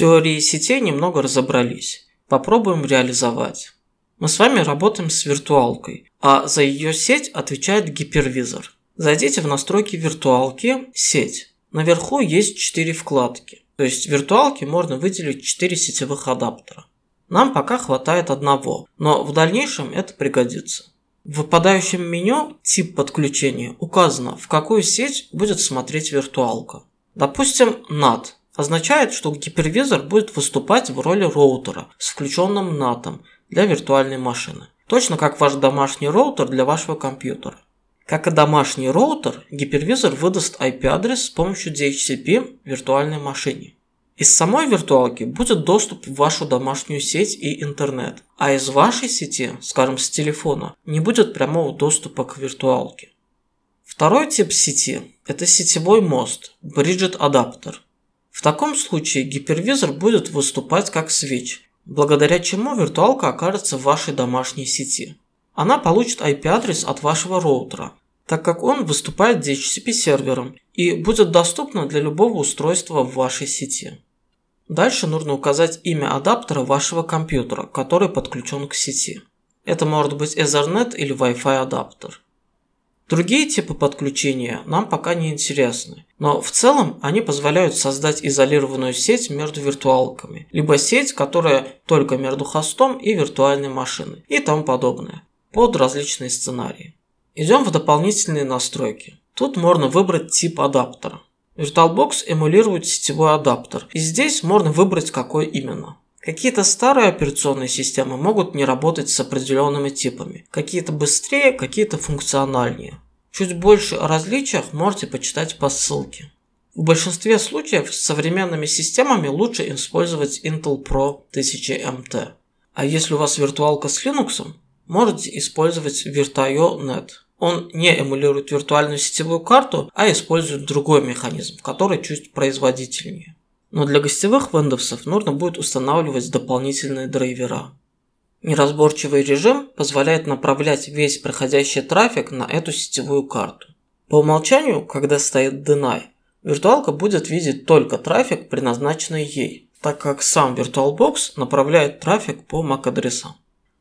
Теории сетей немного разобрались. Попробуем реализовать. Мы с вами работаем с виртуалкой, а за ее сеть отвечает гипервизор. Зайдите в настройки виртуалки «Сеть». Наверху есть 4 вкладки, то есть в виртуалке можно выделить 4 сетевых адаптера. Нам пока хватает одного, но в дальнейшем это пригодится. В выпадающем меню «Тип подключения» указано, в какую сеть будет смотреть виртуалка. Допустим, NAT означает, что гипервизор будет выступать в роли роутера с включенным NAT для виртуальной машины, точно как ваш домашний роутер для вашего компьютера. Как и домашний роутер, гипервизор выдаст IP-адрес с помощью DHCP виртуальной машине. Из самой виртуалки будет доступ в вашу домашнюю сеть и интернет, а из вашей сети, скажем с телефона, не будет прямого доступа к виртуалке. Второй тип сети – это сетевой мост, Bridget Adapter – в таком случае гипервизор будет выступать как свеч, благодаря чему виртуалка окажется в вашей домашней сети. Она получит IP-адрес от вашего роутера, так как он выступает DHCP-сервером и будет доступна для любого устройства в вашей сети. Дальше нужно указать имя адаптера вашего компьютера, который подключен к сети. Это может быть Ethernet или Wi-Fi адаптер. Другие типы подключения нам пока не интересны, но в целом они позволяют создать изолированную сеть между виртуалками, либо сеть, которая только между хостом и виртуальной машиной и тому подобное, под различные сценарии. Идем в дополнительные настройки. Тут можно выбрать тип адаптера. VirtualBox эмулирует сетевой адаптер, и здесь можно выбрать какой именно. Какие-то старые операционные системы могут не работать с определенными типами, какие-то быстрее, какие-то функциональнее. Чуть больше о различиях можете почитать по ссылке. В большинстве случаев с современными системами лучше использовать Intel Pro 1000MT. А если у вас виртуалка с Linux, можете использовать Virtio.net. Он не эмулирует виртуальную сетевую карту, а использует другой механизм, который чуть производительнее но для гостевых вендовсов нужно будет устанавливать дополнительные драйвера. Неразборчивый режим позволяет направлять весь проходящий трафик на эту сетевую карту. По умолчанию, когда стоит Deny, виртуалка будет видеть только трафик, предназначенный ей, так как сам VirtualBox направляет трафик по MAC-адресам.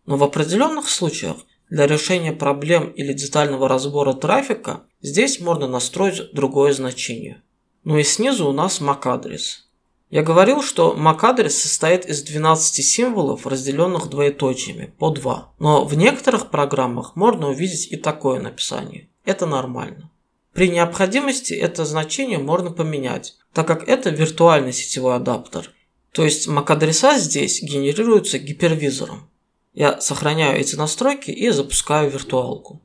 Но в определенных случаях для решения проблем или детального разбора трафика здесь можно настроить другое значение. Ну и снизу у нас MAC-адрес – я говорил, что MAC-адрес состоит из 12 символов, разделенных двоеточиями, по 2. Но в некоторых программах можно увидеть и такое написание. Это нормально. При необходимости это значение можно поменять, так как это виртуальный сетевой адаптер. То есть MAC-адреса здесь генерируются гипервизором. Я сохраняю эти настройки и запускаю виртуалку.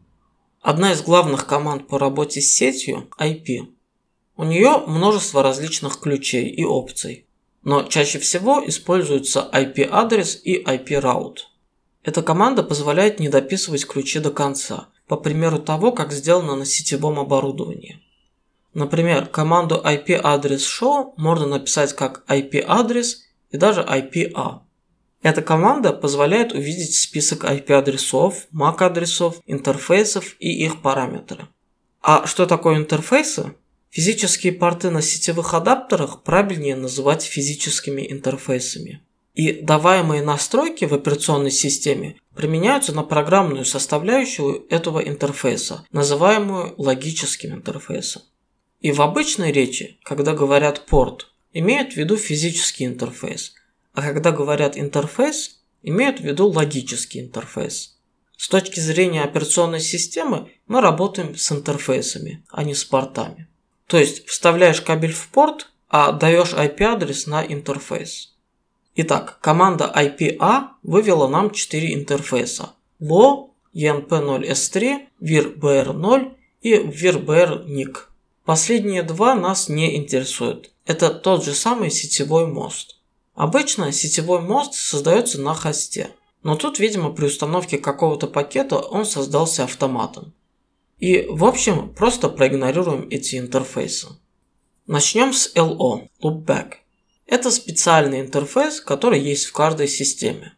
Одна из главных команд по работе с сетью – IP. У нее множество различных ключей и опций, но чаще всего используется IP-адрес и IP-route. Эта команда позволяет не дописывать ключи до конца, по примеру того, как сделано на сетевом оборудовании. Например, команду IP-адрес show можно написать как IP-адрес и даже IPA. Эта команда позволяет увидеть список IP-адресов, MAC-адресов, интерфейсов и их параметры. А что такое интерфейсы? Физические порты на сетевых адаптерах правильнее называть физическими интерфейсами. И даваемые настройки в операционной системе применяются на программную составляющую этого интерфейса, называемую логическим интерфейсом. И в обычной речи, когда говорят порт, имеют в виду физический интерфейс, а когда говорят интерфейс, имеют в виду логический интерфейс. С точки зрения операционной системы мы работаем с интерфейсами, а не с портами. То есть вставляешь кабель в порт, а даешь IP-адрес на интерфейс. Итак, команда IPA вывела нам 4 интерфейса. LO, ENP0S3, VirBR0 и VirBR-NIC. Последние два нас не интересуют. Это тот же самый сетевой мост. Обычно сетевой мост создается на хосте. Но тут, видимо, при установке какого-то пакета он создался автоматом. И в общем просто проигнорируем эти интерфейсы. Начнем с LO, Loopback. Это специальный интерфейс, который есть в каждой системе.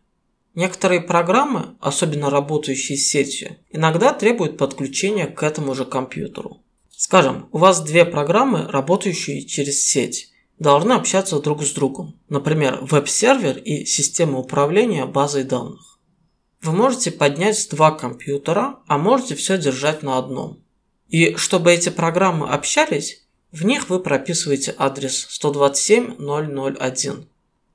Некоторые программы, особенно работающие с сетью, иногда требуют подключения к этому же компьютеру. Скажем, у вас две программы, работающие через сеть, должны общаться друг с другом. Например, веб-сервер и система управления базой данных. Вы можете поднять два компьютера, а можете все держать на одном. И чтобы эти программы общались, в них вы прописываете адрес 127001.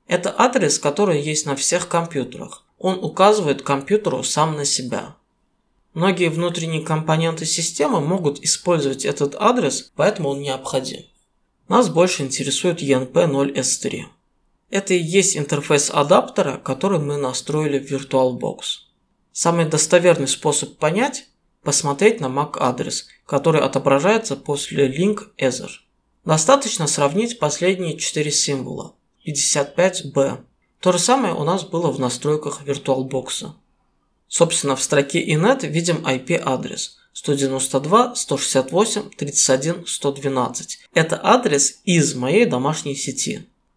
Это адрес, который есть на всех компьютерах. Он указывает компьютеру сам на себя. Многие внутренние компоненты системы могут использовать этот адрес, поэтому он необходим. Нас больше интересует ENP0S3. Это и есть интерфейс адаптера, который мы настроили в VirtualBox. Самый достоверный способ понять – посмотреть на MAC-адрес, который отображается после link ether. Достаточно сравнить последние четыре символа – 55B. То же самое у нас было в настройках VirtualBox. Собственно, в строке inet видим IP-адрес – 192 168 31 112. Это адрес из моей домашней сети.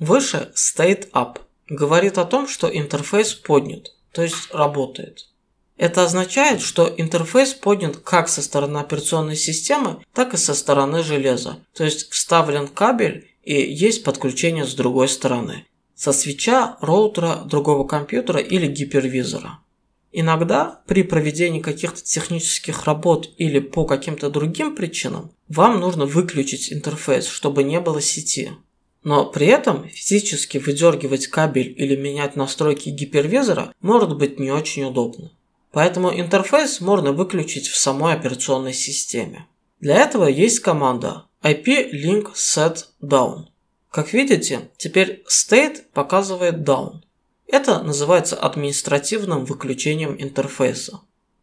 Выше State Up говорит о том, что интерфейс поднят, то есть работает. Это означает, что интерфейс поднят как со стороны операционной системы, так и со стороны железа, то есть вставлен кабель и есть подключение с другой стороны, со свеча, роутера, другого компьютера или гипервизора. Иногда при проведении каких-то технических работ или по каким-то другим причинам вам нужно выключить интерфейс, чтобы не было сети. Но при этом физически выдергивать кабель или менять настройки гипервизора может быть не очень удобно. Поэтому интерфейс можно выключить в самой операционной системе. Для этого есть команда IP link set down. Как видите, теперь state показывает down. Это называется административным выключением интерфейса.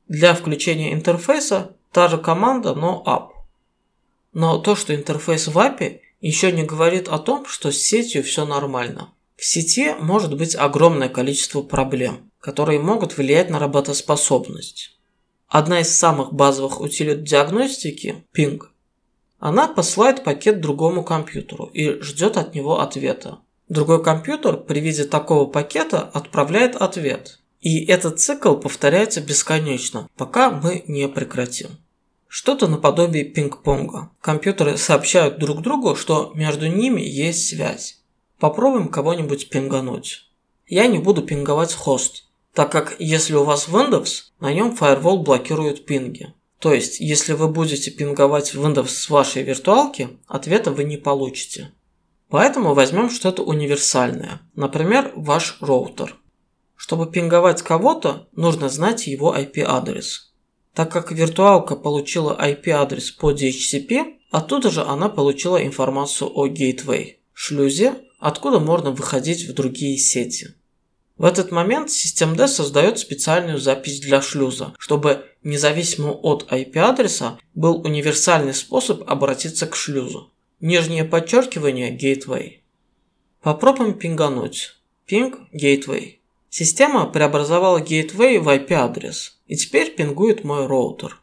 Для включения интерфейса та же команда, но up. Но то, что интерфейс в API еще не говорит о том, что с сетью все нормально. В сети может быть огромное количество проблем, которые могут влиять на работоспособность. Одна из самых базовых утилит диагностики – пинг. Она посылает пакет другому компьютеру и ждет от него ответа. Другой компьютер при виде такого пакета отправляет ответ. И этот цикл повторяется бесконечно, пока мы не прекратим. Что-то наподобие пинг-понга. Компьютеры сообщают друг другу, что между ними есть связь. Попробуем кого-нибудь пингануть. Я не буду пинговать хост, так как если у вас Windows, на нем Firewall блокирует пинги. То есть, если вы будете пинговать Windows с вашей виртуалки, ответа вы не получите. Поэтому возьмем что-то универсальное, например, ваш роутер. Чтобы пинговать кого-то, нужно знать его IP-адрес. Так как виртуалка получила IP-адрес по DHCP, оттуда же она получила информацию о Gateway, шлюзе, откуда можно выходить в другие сети. В этот момент SystemD создает специальную запись для шлюза, чтобы, независимо от IP-адреса, был универсальный способ обратиться к шлюзу. Нижнее подчеркивание – Gateway. Попробуем пингануть. Ping – Gateway. Система преобразовала Gateway в IP-адрес – и теперь пингует мой роутер.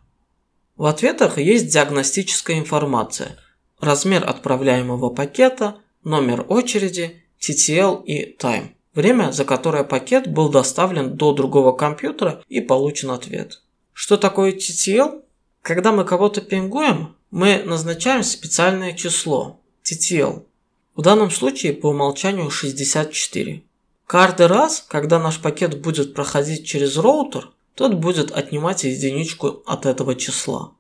В ответах есть диагностическая информация, размер отправляемого пакета, номер очереди, TTL и time, время, за которое пакет был доставлен до другого компьютера и получен ответ. Что такое TTL? Когда мы кого-то пингуем, мы назначаем специальное число – TTL. В данном случае по умолчанию 64. Каждый раз, когда наш пакет будет проходить через роутер, тот будет отнимать единичку от этого числа.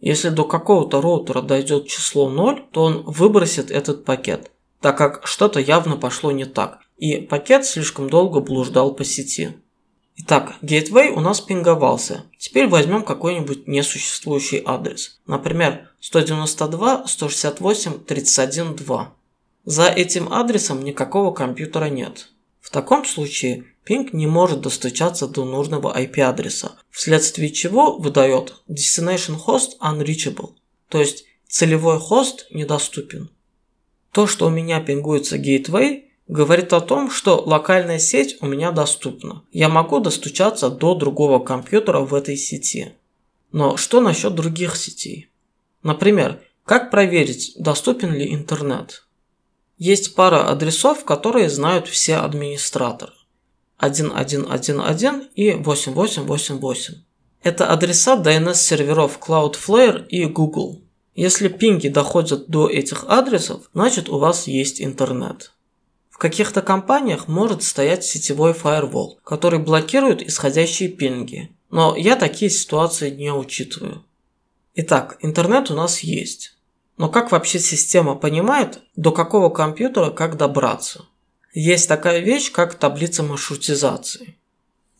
Если до какого-то роутера дойдет число 0, то он выбросит этот пакет, так как что-то явно пошло не так, и пакет слишком долго блуждал по сети. Итак, gateway у нас пинговался. Теперь возьмем какой-нибудь несуществующий адрес. Например, 192.168.31.2. За этим адресом никакого компьютера нет. В таком случае пинг не может достучаться до нужного IP-адреса, вследствие чего выдает destination host unreachable, то есть целевой хост недоступен. То, что у меня пингуется gateway, говорит о том, что локальная сеть у меня доступна. Я могу достучаться до другого компьютера в этой сети. Но что насчет других сетей? Например, как проверить, доступен ли интернет? Есть пара адресов, которые знают все администраторы. 1111 и 8888. Это адреса DNS-серверов Cloudflare и Google. Если пинги доходят до этих адресов, значит у вас есть интернет. В каких-то компаниях может стоять сетевой фаервол, который блокирует исходящие пинги. Но я такие ситуации не учитываю. Итак, интернет у нас есть. Но как вообще система понимает, до какого компьютера как добраться? Есть такая вещь, как таблица маршрутизации.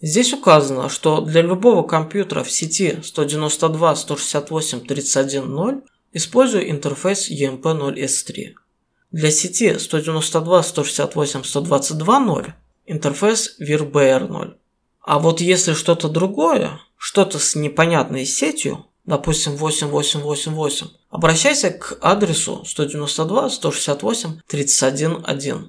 Здесь указано, что для любого компьютера в сети 192.168.31.0 использую интерфейс EMP0S3. Для сети 192.168.122.0 интерфейс VirBR0. А вот если что-то другое, что-то с непонятной сетью, допустим, 8888, обращайся к адресу 192.168.31.1.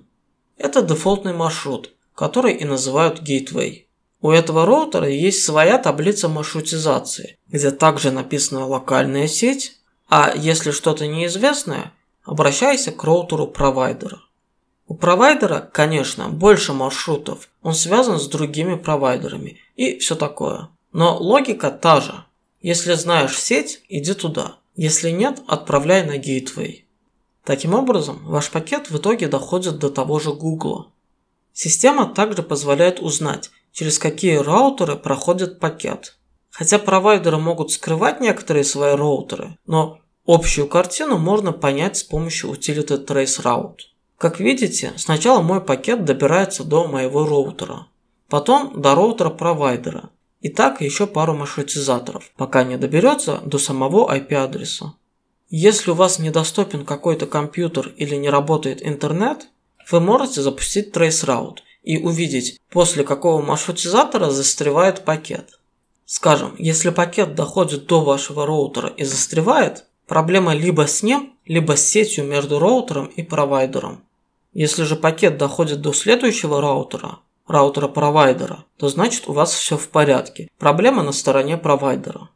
Это дефолтный маршрут, который и называют Gateway. У этого роутера есть своя таблица маршрутизации, где также написана локальная сеть, а если что-то неизвестное, обращайся к роутеру провайдера. У провайдера, конечно, больше маршрутов, он связан с другими провайдерами и все такое. Но логика та же – если знаешь сеть, иди туда. Если нет, отправляй на Gateway. Таким образом, ваш пакет в итоге доходит до того же Google. Система также позволяет узнать, через какие роутеры проходит пакет. Хотя провайдеры могут скрывать некоторые свои роутеры, но общую картину можно понять с помощью утилиты TraceRoute. Как видите, сначала мой пакет добирается до моего роутера, потом до роутера провайдера, и так еще пару маршрутизаторов, пока не доберется до самого IP-адреса. Если у вас недоступен какой-то компьютер или не работает интернет, вы можете запустить TraceRoute и увидеть, после какого маршрутизатора застревает пакет. Скажем, если пакет доходит до вашего роутера и застревает, проблема либо с ним, либо с сетью между роутером и провайдером. Если же пакет доходит до следующего роутера, раутера провайдера, то значит у вас все в порядке. Проблема на стороне провайдера.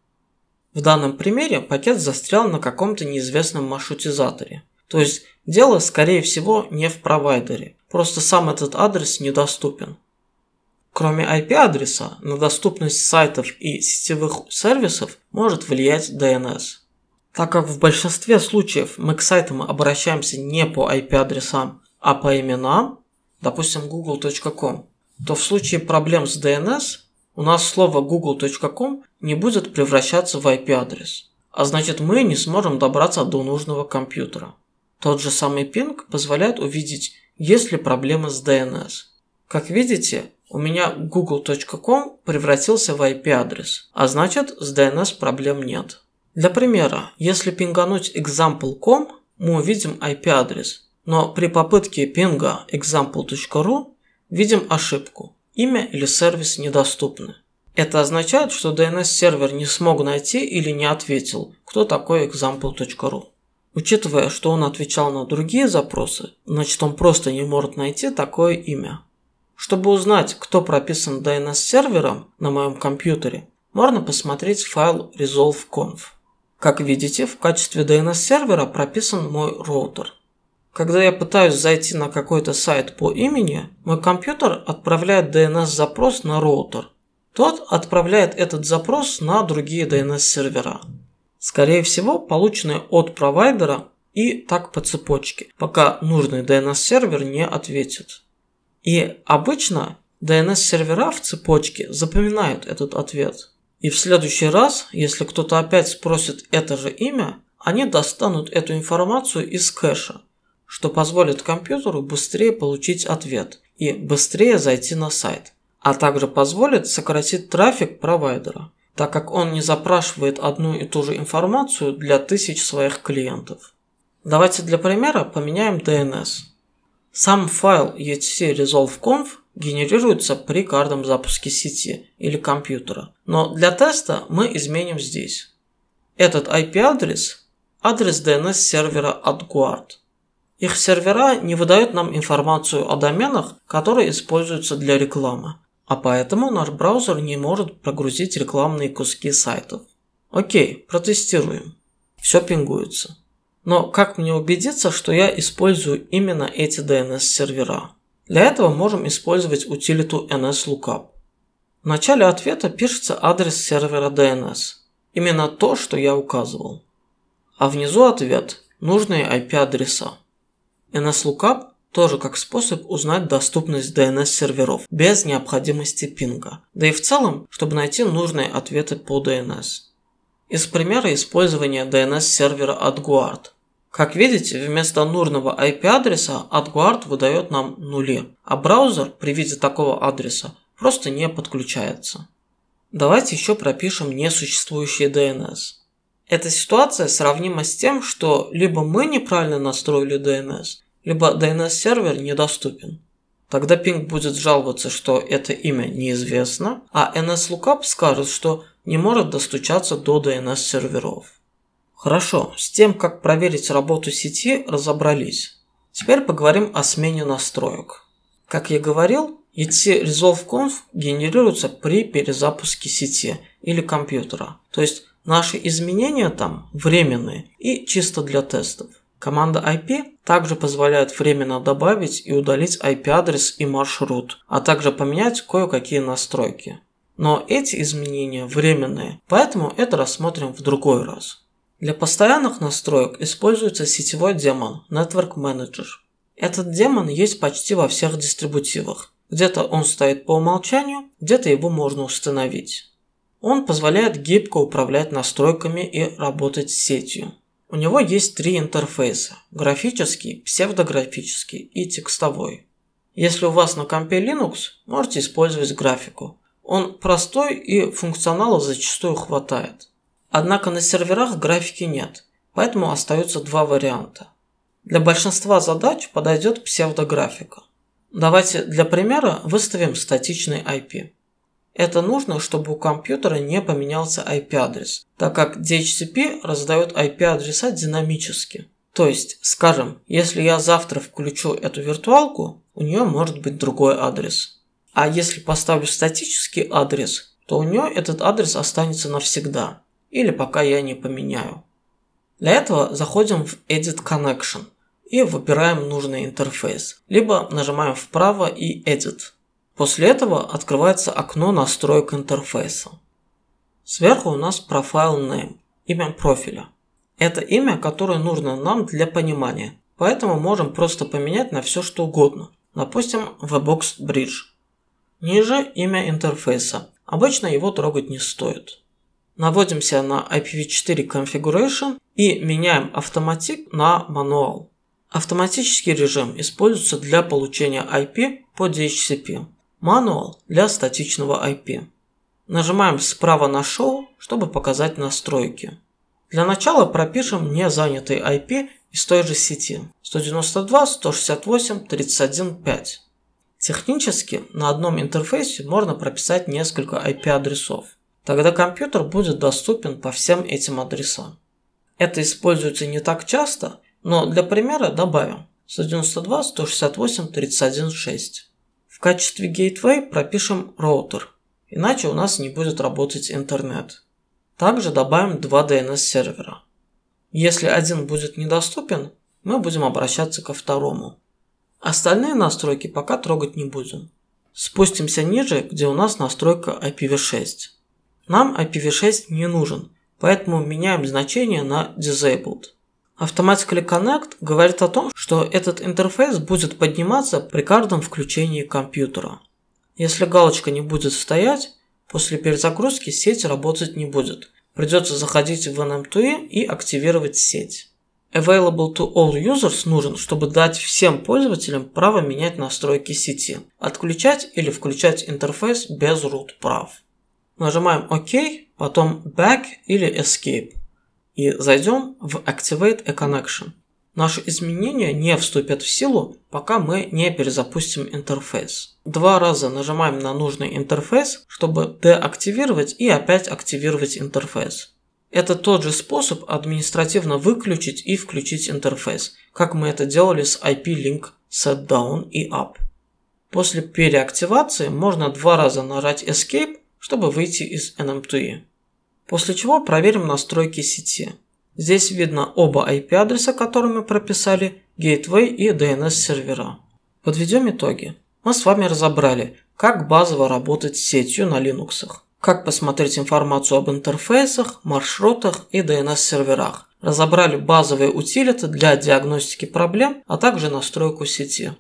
В данном примере пакет застрял на каком-то неизвестном маршрутизаторе. То есть дело, скорее всего, не в провайдере. Просто сам этот адрес недоступен. Кроме IP-адреса, на доступность сайтов и сетевых сервисов может влиять DNS. Так как в большинстве случаев мы к сайтам обращаемся не по IP-адресам, а по именам, допустим google.com, то в случае проблем с DNS у нас слово google.com не будет превращаться в IP-адрес, а значит мы не сможем добраться до нужного компьютера. Тот же самый пинг позволяет увидеть, есть ли проблемы с DNS. Как видите, у меня google.com превратился в IP-адрес, а значит с DNS проблем нет. Для примера, если пингануть example.com, мы увидим IP-адрес, но при попытке пинга example.ru Видим ошибку. Имя или сервис недоступны. Это означает, что DNS-сервер не смог найти или не ответил, кто такой example.ru. Учитывая, что он отвечал на другие запросы, значит он просто не может найти такое имя. Чтобы узнать, кто прописан DNS-сервером на моем компьютере, можно посмотреть файл resolve.conf. Как видите, в качестве DNS-сервера прописан мой роутер – когда я пытаюсь зайти на какой-то сайт по имени, мой компьютер отправляет DNS-запрос на роутер. Тот отправляет этот запрос на другие DNS-сервера. Скорее всего, полученные от провайдера и так по цепочке, пока нужный DNS-сервер не ответит. И обычно DNS-сервера в цепочке запоминают этот ответ. И в следующий раз, если кто-то опять спросит это же имя, они достанут эту информацию из кэша что позволит компьютеру быстрее получить ответ и быстрее зайти на сайт, а также позволит сократить трафик провайдера, так как он не запрашивает одну и ту же информацию для тысяч своих клиентов. Давайте для примера поменяем DNS. Сам файл etc resolve.conf генерируется при каждом запуске сети или компьютера, но для теста мы изменим здесь. Этот IP-адрес – адрес DNS сервера от Guard – их сервера не выдают нам информацию о доменах, которые используются для рекламы, а поэтому наш браузер не может прогрузить рекламные куски сайтов. Окей, протестируем. Все пингуется. Но как мне убедиться, что я использую именно эти DNS-сервера? Для этого можем использовать утилиту NSLookup. В начале ответа пишется адрес сервера DNS. Именно то, что я указывал. А внизу ответ – нужные IP-адреса. NSLOOKUP тоже как способ узнать доступность DNS-серверов без необходимости пинга, да и в целом, чтобы найти нужные ответы по DNS. Из примера использования DNS-сервера от Guard. Как видите, вместо нужного IP-адреса AdGuard выдает нам нули, а браузер при виде такого адреса просто не подключается. Давайте еще пропишем несуществующий DNS. Эта ситуация сравнима с тем, что либо мы неправильно настроили DNS, либо DNS-сервер недоступен. Тогда ping будет жаловаться, что это имя неизвестно, а nslookup скажет, что не может достучаться до DNS-серверов. Хорошо, с тем, как проверить работу сети, разобрались. Теперь поговорим о смене настроек. Как я говорил, идти ResolveConf генерируются при перезапуске сети или компьютера. То есть Наши изменения там временные и чисто для тестов. Команда IP также позволяет временно добавить и удалить IP-адрес и маршрут, а также поменять кое-какие настройки. Но эти изменения временные, поэтому это рассмотрим в другой раз. Для постоянных настроек используется сетевой демон Network Manager. Этот демон есть почти во всех дистрибутивах. Где-то он стоит по умолчанию, где-то его можно установить. Он позволяет гибко управлять настройками и работать с сетью. У него есть три интерфейса – графический, псевдографический и текстовой. Если у вас на компе Linux, можете использовать графику. Он простой и функционала зачастую хватает. Однако на серверах графики нет, поэтому остаются два варианта. Для большинства задач подойдет псевдографика. Давайте для примера выставим статичный IP. Это нужно, чтобы у компьютера не поменялся IP-адрес, так как DHCP раздает IP-адреса динамически. То есть, скажем, если я завтра включу эту виртуалку, у нее может быть другой адрес. А если поставлю статический адрес, то у нее этот адрес останется навсегда, или пока я не поменяю. Для этого заходим в Edit Connection и выбираем нужный интерфейс, либо нажимаем вправо и Edit. После этого открывается окно настроек интерфейса. Сверху у нас Profile name, имя профиля. Это имя, которое нужно нам для понимания, поэтому можем просто поменять на все что угодно. Допустим, VBox Bridge. Ниже имя интерфейса. Обычно его трогать не стоит. Наводимся на IPv4 Configuration и меняем автоматик на мануал. Автоматический режим используется для получения IP по DHCP. Мануал для статичного IP. Нажимаем справа на Show, чтобы показать настройки. Для начала пропишем незанятый IP из той же сети 192.168.31.5. Технически на одном интерфейсе можно прописать несколько IP-адресов. Тогда компьютер будет доступен по всем этим адресам. Это используется не так часто, но для примера добавим 192.168.31.6. В качестве gateway пропишем роутер, иначе у нас не будет работать интернет. Также добавим два DNS сервера. Если один будет недоступен, мы будем обращаться ко второму. Остальные настройки пока трогать не будем. Спустимся ниже, где у нас настройка IPv6. Нам IPv6 не нужен, поэтому меняем значение на Disabled. Automatically Connect говорит о том, что этот интерфейс будет подниматься при каждом включении компьютера. Если галочка не будет стоять, после перезагрузки сеть работать не будет. Придется заходить в NM2E и активировать сеть. Available to all users нужен, чтобы дать всем пользователям право менять настройки сети, отключать или включать интерфейс без root прав. Нажимаем ОК, OK, потом Back или Escape и зайдем в Activate a Connection. Наши изменения не вступят в силу, пока мы не перезапустим интерфейс. Два раза нажимаем на нужный интерфейс, чтобы деактивировать и опять активировать интерфейс. Это тот же способ административно выключить и включить интерфейс, как мы это делали с IP-Link Setdown и Up. После переактивации можно два раза нажать Escape, чтобы выйти из NM2E. После чего проверим настройки сети. Здесь видно оба IP-адреса, которые мы прописали Gateway и DNS сервера. Подведем итоги. Мы с вами разобрали, как базово работать с сетью на Linux, как посмотреть информацию об интерфейсах, маршрутах и DNS-серверах, разобрали базовые утилиты для диагностики проблем, а также настройку сети.